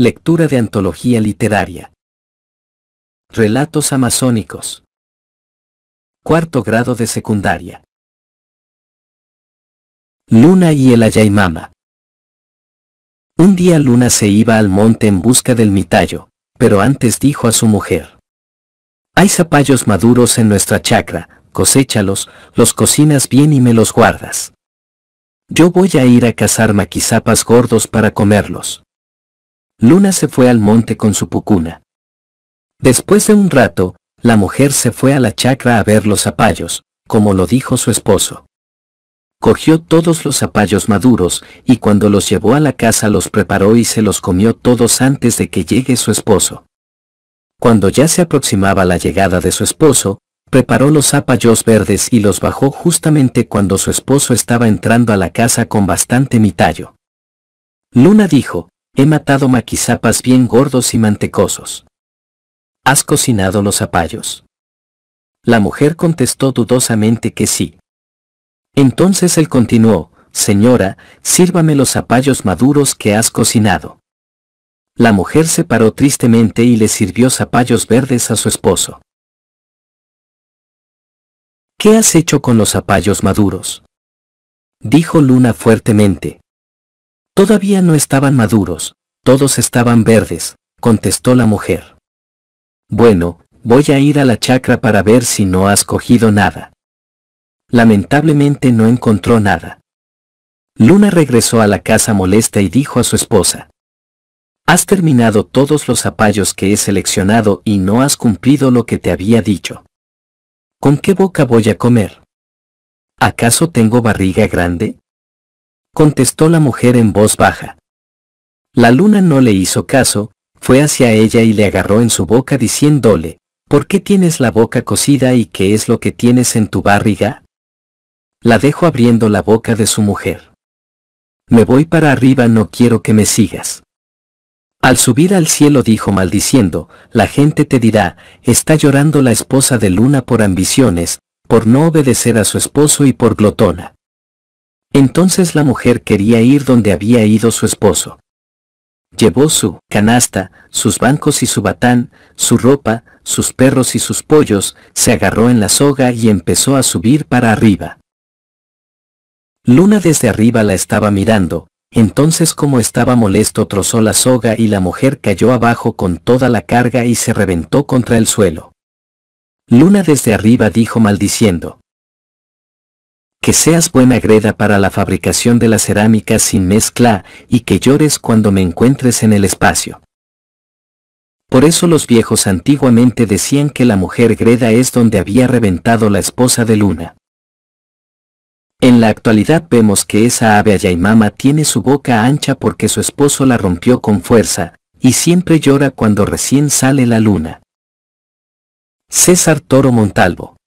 Lectura de antología literaria. Relatos amazónicos. Cuarto grado de secundaria. Luna y el Ayaymama. Un día Luna se iba al monte en busca del mitallo, pero antes dijo a su mujer. Hay zapallos maduros en nuestra chacra, coséchalos, los cocinas bien y me los guardas. Yo voy a ir a cazar maquisapas gordos para comerlos. Luna se fue al monte con su pucuna. Después de un rato, la mujer se fue a la chacra a ver los zapallos, como lo dijo su esposo. Cogió todos los zapallos maduros, y cuando los llevó a la casa los preparó y se los comió todos antes de que llegue su esposo. Cuando ya se aproximaba la llegada de su esposo, preparó los zapallos verdes y los bajó justamente cuando su esposo estaba entrando a la casa con bastante mitallo. Luna dijo, He matado maquisapas bien gordos y mantecosos. ¿Has cocinado los zapallos? La mujer contestó dudosamente que sí. Entonces él continuó, Señora, sírvame los zapallos maduros que has cocinado. La mujer se paró tristemente y le sirvió zapallos verdes a su esposo. ¿Qué has hecho con los zapallos maduros? Dijo Luna fuertemente. Todavía no estaban maduros, todos estaban verdes, contestó la mujer. Bueno, voy a ir a la chacra para ver si no has cogido nada. Lamentablemente no encontró nada. Luna regresó a la casa molesta y dijo a su esposa. Has terminado todos los zapallos que he seleccionado y no has cumplido lo que te había dicho. ¿Con qué boca voy a comer? ¿Acaso tengo barriga grande? contestó la mujer en voz baja. La luna no le hizo caso, fue hacia ella y le agarró en su boca diciéndole, ¿por qué tienes la boca cocida y qué es lo que tienes en tu barriga? La dejó abriendo la boca de su mujer. Me voy para arriba, no quiero que me sigas. Al subir al cielo dijo maldiciendo, la gente te dirá, está llorando la esposa de Luna por ambiciones, por no obedecer a su esposo y por glotona. Entonces la mujer quería ir donde había ido su esposo. Llevó su canasta, sus bancos y su batán, su ropa, sus perros y sus pollos, se agarró en la soga y empezó a subir para arriba. Luna desde arriba la estaba mirando, entonces como estaba molesto trozó la soga y la mujer cayó abajo con toda la carga y se reventó contra el suelo. Luna desde arriba dijo maldiciendo que seas buena greda para la fabricación de la cerámica sin mezcla, y que llores cuando me encuentres en el espacio. Por eso los viejos antiguamente decían que la mujer greda es donde había reventado la esposa de Luna. En la actualidad vemos que esa ave Ayaimama tiene su boca ancha porque su esposo la rompió con fuerza, y siempre llora cuando recién sale la luna. César Toro Montalvo